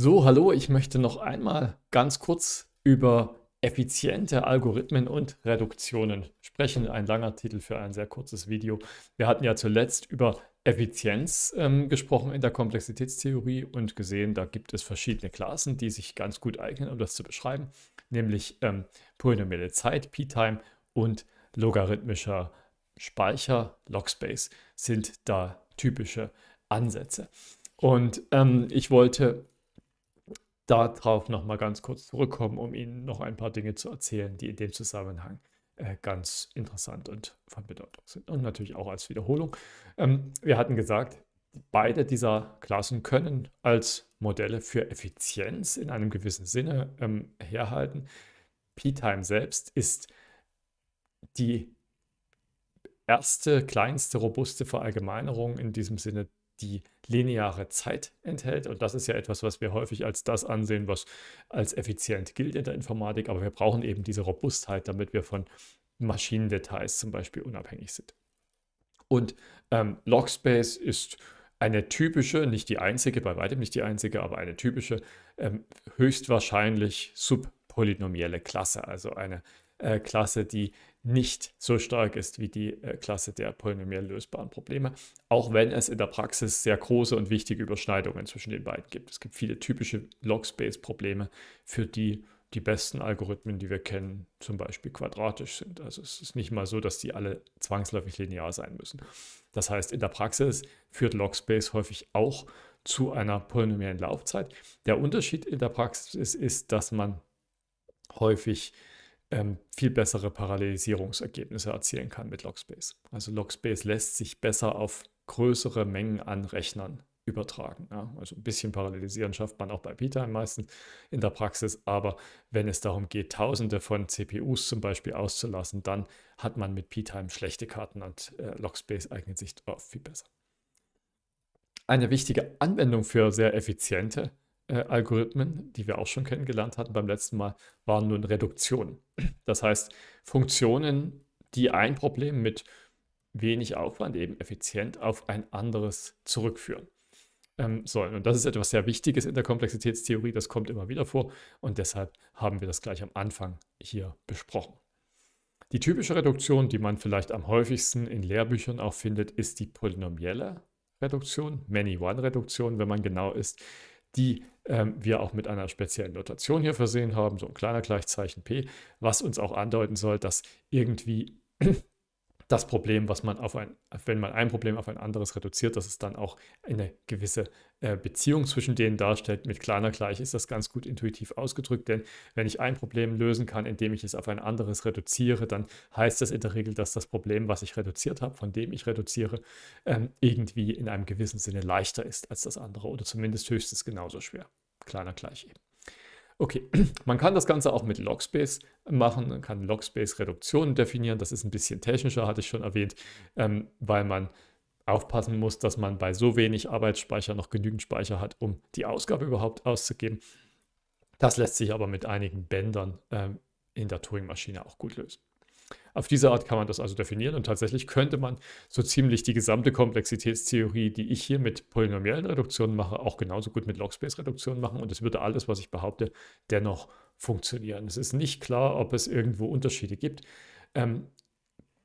So, hallo, ich möchte noch einmal ganz kurz über effiziente Algorithmen und Reduktionen sprechen. Ein langer Titel für ein sehr kurzes Video. Wir hatten ja zuletzt über Effizienz ähm, gesprochen in der Komplexitätstheorie und gesehen, da gibt es verschiedene Klassen, die sich ganz gut eignen, um das zu beschreiben, nämlich ähm, polynomielle Zeit, P-Time und logarithmischer Speicher, Logspace sind da typische Ansätze. Und ähm, ich wollte darauf nochmal ganz kurz zurückkommen, um Ihnen noch ein paar Dinge zu erzählen, die in dem Zusammenhang äh, ganz interessant und von Bedeutung sind. Und natürlich auch als Wiederholung. Ähm, wir hatten gesagt, beide dieser Klassen können als Modelle für Effizienz in einem gewissen Sinne ähm, herhalten. P-Time selbst ist die erste, kleinste, robuste Verallgemeinerung in diesem Sinne, die lineare Zeit enthält. Und das ist ja etwas, was wir häufig als das ansehen, was als effizient gilt in der Informatik. Aber wir brauchen eben diese Robustheit, damit wir von Maschinendetails zum Beispiel unabhängig sind. Und ähm, Logspace ist eine typische, nicht die einzige, bei weitem nicht die einzige, aber eine typische, ähm, höchstwahrscheinlich subpolynomielle Klasse. Also eine äh, Klasse, die nicht so stark ist wie die äh, Klasse der polynomiell lösbaren Probleme, auch wenn es in der Praxis sehr große und wichtige Überschneidungen zwischen den beiden gibt. Es gibt viele typische Log-Space-Probleme, für die die besten Algorithmen, die wir kennen, zum Beispiel quadratisch sind. Also es ist nicht mal so, dass die alle zwangsläufig linear sein müssen. Das heißt, in der Praxis führt Logspace häufig auch zu einer polynomiellen Laufzeit. Der Unterschied in der Praxis ist, ist dass man häufig ähm, viel bessere Parallelisierungsergebnisse erzielen kann mit Logspace. Also Logspace lässt sich besser auf größere Mengen an Rechnern übertragen. Ja? Also ein bisschen parallelisieren schafft man auch bei P-Time meistens in der Praxis, aber wenn es darum geht, Tausende von CPUs zum Beispiel auszulassen, dann hat man mit P-Time schlechte Karten und äh, Logspace eignet sich oft viel besser. Eine wichtige Anwendung für sehr effiziente äh, Algorithmen, die wir auch schon kennengelernt hatten beim letzten Mal, waren nun Reduktionen. Das heißt, Funktionen, die ein Problem mit wenig Aufwand eben effizient auf ein anderes zurückführen ähm, sollen. Und das ist etwas sehr Wichtiges in der Komplexitätstheorie, das kommt immer wieder vor und deshalb haben wir das gleich am Anfang hier besprochen. Die typische Reduktion, die man vielleicht am häufigsten in Lehrbüchern auch findet, ist die polynomielle Reduktion, Many-One-Reduktion, wenn man genau ist die ähm, wir auch mit einer speziellen Notation hier versehen haben, so ein kleiner Gleichzeichen P, was uns auch andeuten soll, dass irgendwie das Problem, was man auf ein, wenn man ein Problem auf ein anderes reduziert, dass es dann auch eine gewisse äh, Beziehung zwischen denen darstellt. Mit kleiner gleich ist das ganz gut intuitiv ausgedrückt, denn wenn ich ein Problem lösen kann, indem ich es auf ein anderes reduziere, dann heißt das in der Regel, dass das Problem, was ich reduziert habe, von dem ich reduziere, ähm, irgendwie in einem gewissen Sinne leichter ist als das andere oder zumindest höchstens genauso schwer. Kleiner gleich eben. Okay, man kann das Ganze auch mit Logspace machen, man kann Logspace-Reduktionen definieren. Das ist ein bisschen technischer, hatte ich schon erwähnt, ähm, weil man aufpassen muss, dass man bei so wenig Arbeitsspeicher noch genügend Speicher hat, um die Ausgabe überhaupt auszugeben. Das lässt sich aber mit einigen Bändern ähm, in der Turing-Maschine auch gut lösen. Auf diese Art kann man das also definieren und tatsächlich könnte man so ziemlich die gesamte Komplexitätstheorie, die ich hier mit polynomiellen Reduktionen mache, auch genauso gut mit logspace reduktionen machen und es würde alles, was ich behaupte, dennoch funktionieren. Es ist nicht klar, ob es irgendwo Unterschiede gibt, ähm,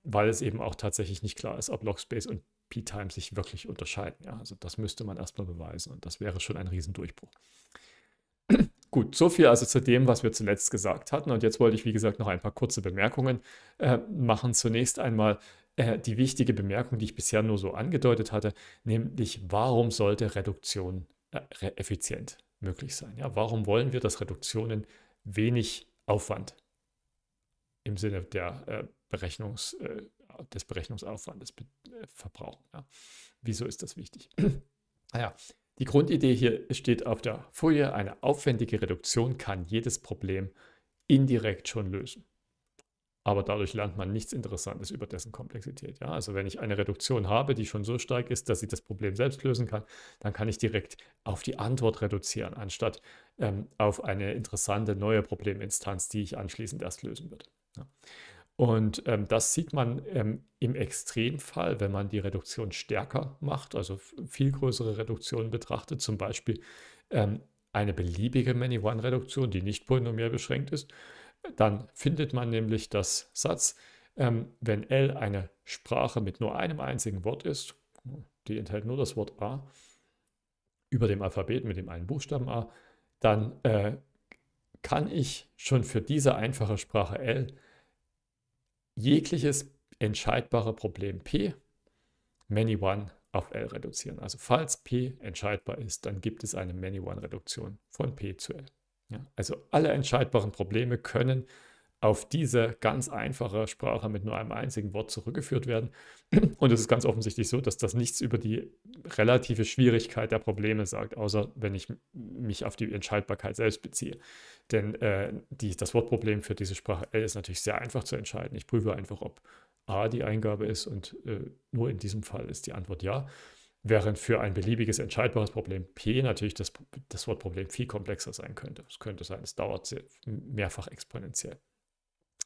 weil es eben auch tatsächlich nicht klar ist, ob Logspace und P-Time sich wirklich unterscheiden. Ja, also das müsste man erstmal beweisen und das wäre schon ein Riesendurchbruch. Gut, so viel also zu dem, was wir zuletzt gesagt hatten. Und jetzt wollte ich, wie gesagt, noch ein paar kurze Bemerkungen äh, machen. Zunächst einmal äh, die wichtige Bemerkung, die ich bisher nur so angedeutet hatte, nämlich warum sollte Reduktion äh, effizient möglich sein? Ja, warum wollen wir, dass Reduktionen wenig Aufwand im Sinne der, äh, Berechnungs, äh, des Berechnungsaufwandes äh, verbrauchen? Ja? Wieso ist das wichtig? naja, Die Grundidee hier steht auf der Folie, eine aufwendige Reduktion kann jedes Problem indirekt schon lösen. Aber dadurch lernt man nichts Interessantes über dessen Komplexität. Ja? Also wenn ich eine Reduktion habe, die schon so stark ist, dass sie das Problem selbst lösen kann, dann kann ich direkt auf die Antwort reduzieren, anstatt ähm, auf eine interessante neue Probleminstanz, die ich anschließend erst lösen würde. Ja. Und ähm, das sieht man ähm, im Extremfall, wenn man die Reduktion stärker macht, also viel größere Reduktionen betrachtet, zum Beispiel ähm, eine beliebige Many-One-Reduktion, die nicht polynomial beschränkt ist, dann findet man nämlich das Satz, ähm, wenn L eine Sprache mit nur einem einzigen Wort ist, die enthält nur das Wort A, über dem Alphabet mit dem einen Buchstaben A, dann äh, kann ich schon für diese einfache Sprache L jegliches entscheidbare Problem P Many-One auf L reduzieren. Also falls P entscheidbar ist, dann gibt es eine Many-One-Reduktion von P zu L. Ja, also alle entscheidbaren Probleme können auf diese ganz einfache Sprache mit nur einem einzigen Wort zurückgeführt werden. Und es ist ganz offensichtlich so, dass das nichts über die relative Schwierigkeit der Probleme sagt, außer wenn ich mich auf die Entscheidbarkeit selbst beziehe. Denn äh, die, das Wortproblem für diese Sprache L ist natürlich sehr einfach zu entscheiden. Ich prüfe einfach, ob A die Eingabe ist und äh, nur in diesem Fall ist die Antwort ja. Während für ein beliebiges entscheidbares Problem P natürlich das, das Wortproblem viel komplexer sein könnte. Es könnte sein, es dauert sehr, mehrfach exponentiell.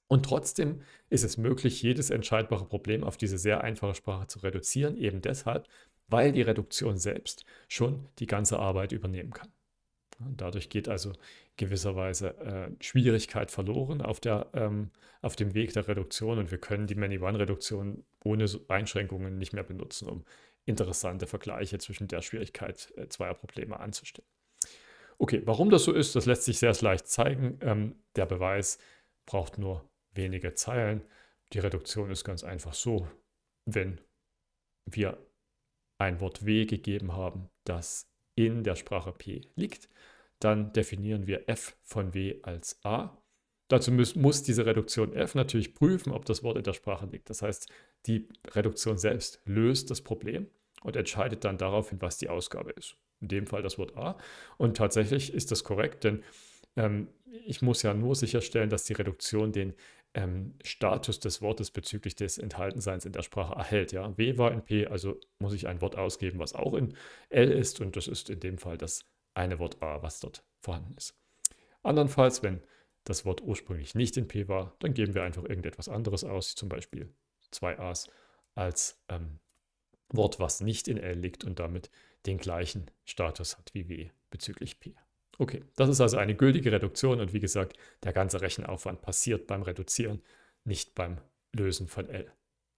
Und trotzdem ist es möglich, jedes entscheidbare Problem auf diese sehr einfache Sprache zu reduzieren, eben deshalb, weil die Reduktion selbst schon die ganze Arbeit übernehmen kann. Und dadurch geht also gewisserweise äh, Schwierigkeit verloren auf, der, ähm, auf dem Weg der Reduktion und wir können die Many-One-Reduktion ohne Einschränkungen nicht mehr benutzen, um interessante Vergleiche zwischen der Schwierigkeit äh, zweier Probleme anzustellen. Okay, warum das so ist, das lässt sich sehr leicht zeigen. Ähm, der Beweis braucht nur wenige Zeilen. Die Reduktion ist ganz einfach so, wenn wir ein Wort W gegeben haben, das in der Sprache P liegt, dann definieren wir F von W als A. Dazu muss, muss diese Reduktion F natürlich prüfen, ob das Wort in der Sprache liegt. Das heißt, die Reduktion selbst löst das Problem und entscheidet dann daraufhin, was die Ausgabe ist. In dem Fall das Wort A. Und tatsächlich ist das korrekt, denn ähm, ich muss ja nur sicherstellen, dass die Reduktion den ähm, Status des Wortes bezüglich des Enthaltenseins in der Sprache erhält. Ja? W war in P, also muss ich ein Wort ausgeben, was auch in L ist und das ist in dem Fall das eine Wort A, was dort vorhanden ist. Andernfalls, wenn das Wort ursprünglich nicht in P war, dann geben wir einfach irgendetwas anderes aus, zum Beispiel zwei As als ähm, Wort, was nicht in L liegt und damit den gleichen Status hat wie W bezüglich P. Okay, das ist also eine gültige Reduktion und wie gesagt, der ganze Rechenaufwand passiert beim Reduzieren, nicht beim Lösen von L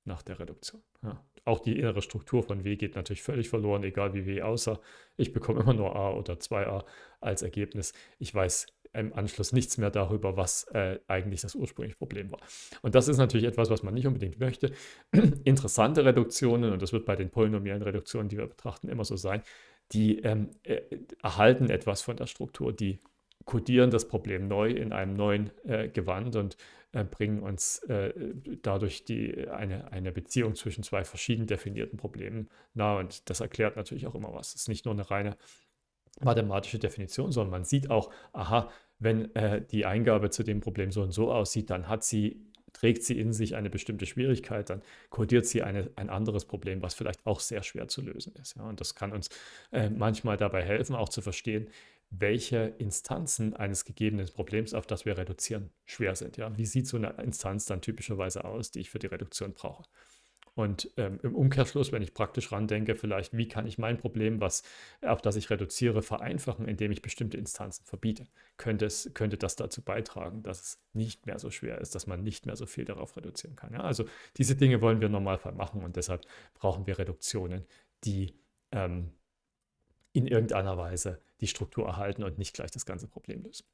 nach der Reduktion. Ja. Auch die innere Struktur von W geht natürlich völlig verloren, egal wie W aussah. Ich bekomme immer nur A oder 2A als Ergebnis. Ich weiß im Anschluss nichts mehr darüber, was äh, eigentlich das ursprüngliche Problem war. Und das ist natürlich etwas, was man nicht unbedingt möchte. Interessante Reduktionen, und das wird bei den polynomiellen Reduktionen, die wir betrachten, immer so sein, die ähm, äh, erhalten etwas von der Struktur, die kodieren das Problem neu in einem neuen äh, Gewand und äh, bringen uns äh, dadurch die, eine, eine Beziehung zwischen zwei verschieden definierten Problemen nahe. Und das erklärt natürlich auch immer was. Es ist nicht nur eine reine mathematische Definition, sondern man sieht auch, aha, wenn äh, die Eingabe zu dem Problem so und so aussieht, dann hat sie trägt sie in sich eine bestimmte Schwierigkeit, dann kodiert sie eine, ein anderes Problem, was vielleicht auch sehr schwer zu lösen ist. Ja? Und das kann uns äh, manchmal dabei helfen, auch zu verstehen, welche Instanzen eines gegebenen Problems, auf das wir reduzieren, schwer sind. Ja? Wie sieht so eine Instanz dann typischerweise aus, die ich für die Reduktion brauche? Und ähm, im Umkehrschluss, wenn ich praktisch randenke, vielleicht, wie kann ich mein Problem, was, auf das ich reduziere, vereinfachen, indem ich bestimmte Instanzen verbiete? Könnte, es, könnte das dazu beitragen, dass es nicht mehr so schwer ist, dass man nicht mehr so viel darauf reduzieren kann? Ja? Also diese Dinge wollen wir im Normalfall machen und deshalb brauchen wir Reduktionen, die ähm, in irgendeiner Weise die Struktur erhalten und nicht gleich das ganze Problem lösen.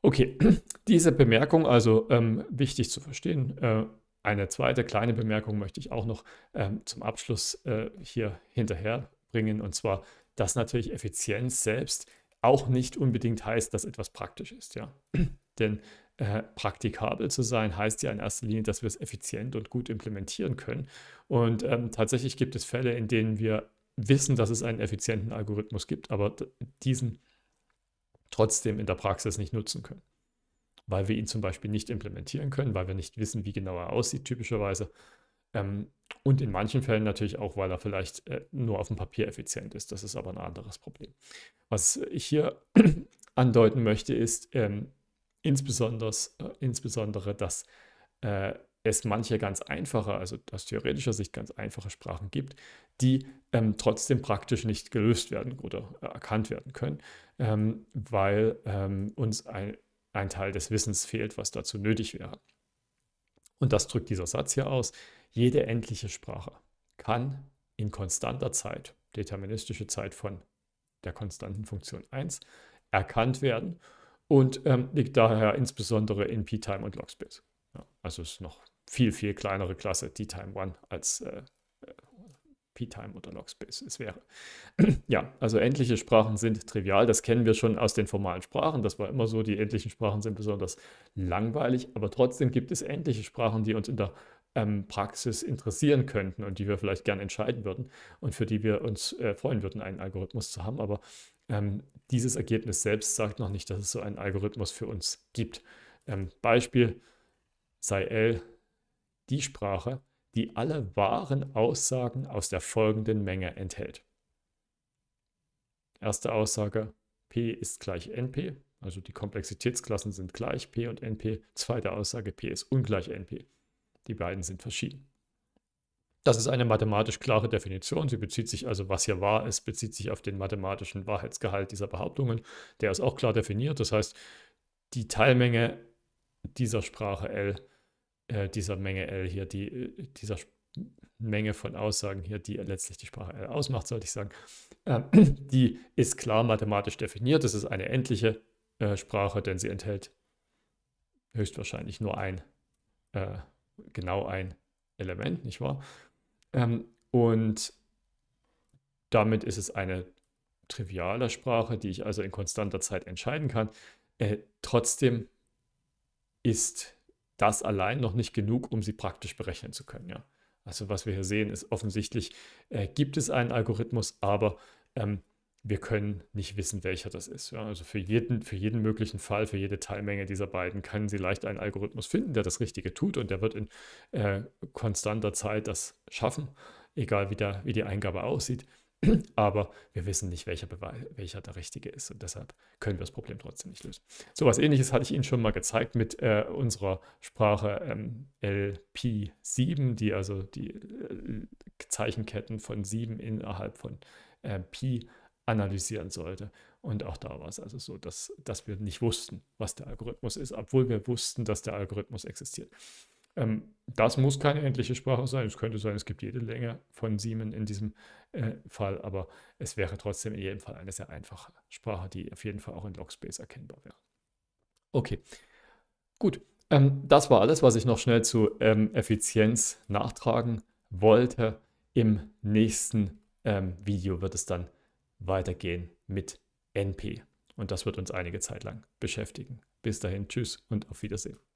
Okay, diese Bemerkung also ähm, wichtig zu verstehen. Äh, eine zweite kleine Bemerkung möchte ich auch noch ähm, zum Abschluss äh, hier hinterherbringen, und zwar, dass natürlich Effizienz selbst auch nicht unbedingt heißt, dass etwas praktisch ist. Ja? Denn äh, praktikabel zu sein heißt ja in erster Linie, dass wir es effizient und gut implementieren können. Und ähm, tatsächlich gibt es Fälle, in denen wir wissen, dass es einen effizienten Algorithmus gibt, aber diesen trotzdem in der Praxis nicht nutzen können weil wir ihn zum Beispiel nicht implementieren können, weil wir nicht wissen, wie genau er aussieht typischerweise. Ähm, und in manchen Fällen natürlich auch, weil er vielleicht äh, nur auf dem Papier effizient ist. Das ist aber ein anderes Problem. Was ich hier andeuten möchte, ist ähm, insbesondere, äh, insbesondere, dass äh, es manche ganz einfache, also aus theoretischer Sicht ganz einfache Sprachen gibt, die ähm, trotzdem praktisch nicht gelöst werden oder äh, erkannt werden können, ähm, weil ähm, uns ein, ein Teil des Wissens fehlt, was dazu nötig wäre. Und das drückt dieser Satz hier aus. Jede endliche Sprache kann in konstanter Zeit, deterministische Zeit von der konstanten Funktion 1, erkannt werden und ähm, liegt daher insbesondere in P-Time und Logspace. Ja, also ist noch viel, viel kleinere Klasse, D-Time 1, als äh, P-Time oder Logspace es wäre. ja, also endliche Sprachen sind trivial. Das kennen wir schon aus den formalen Sprachen. Das war immer so. Die endlichen Sprachen sind besonders langweilig. Aber trotzdem gibt es endliche Sprachen, die uns in der ähm, Praxis interessieren könnten und die wir vielleicht gerne entscheiden würden und für die wir uns äh, freuen würden, einen Algorithmus zu haben. Aber ähm, dieses Ergebnis selbst sagt noch nicht, dass es so einen Algorithmus für uns gibt. Ähm, Beispiel sei L die Sprache, die alle wahren Aussagen aus der folgenden Menge enthält. Erste Aussage, P ist gleich NP, also die Komplexitätsklassen sind gleich, P und NP. Zweite Aussage, P ist ungleich NP. Die beiden sind verschieden. Das ist eine mathematisch klare Definition. Sie bezieht sich also, was hier wahr ist, bezieht sich auf den mathematischen Wahrheitsgehalt dieser Behauptungen. Der ist auch klar definiert. Das heißt, die Teilmenge dieser Sprache L ist, äh, dieser Menge L hier, die, äh, dieser Menge von Aussagen hier, die letztlich die Sprache L ausmacht, sollte ich sagen, äh, die ist klar mathematisch definiert. Es ist eine endliche äh, Sprache, denn sie enthält höchstwahrscheinlich nur ein, äh, genau ein Element, nicht wahr? Ähm, und damit ist es eine triviale Sprache, die ich also in konstanter Zeit entscheiden kann. trotzdem ist das allein noch nicht genug, um sie praktisch berechnen zu können. Ja? Also was wir hier sehen, ist offensichtlich, äh, gibt es einen Algorithmus, aber ähm, wir können nicht wissen, welcher das ist. Ja? Also für jeden, für jeden möglichen Fall, für jede Teilmenge dieser beiden können Sie leicht einen Algorithmus finden, der das Richtige tut und der wird in äh, konstanter Zeit das schaffen, egal wie, der, wie die Eingabe aussieht. Aber wir wissen nicht, welcher, Beweis, welcher der richtige ist und deshalb können wir das Problem trotzdem nicht lösen. So was ähnliches hatte ich Ihnen schon mal gezeigt mit äh, unserer Sprache ähm, LP7, die also die äh, Zeichenketten von 7 innerhalb von äh, Pi analysieren sollte. Und auch da war es also so, dass, dass wir nicht wussten, was der Algorithmus ist, obwohl wir wussten, dass der Algorithmus existiert. Ähm, das muss keine endliche Sprache sein. Es könnte sein, es gibt jede Länge von Siemen in diesem äh, Fall, aber es wäre trotzdem in jedem Fall eine sehr einfache Sprache, die auf jeden Fall auch in Logspace erkennbar wäre. Okay, gut. Ähm, das war alles, was ich noch schnell zu ähm, Effizienz nachtragen wollte. Im nächsten ähm, Video wird es dann weitergehen mit NP. Und das wird uns einige Zeit lang beschäftigen. Bis dahin, tschüss und auf Wiedersehen.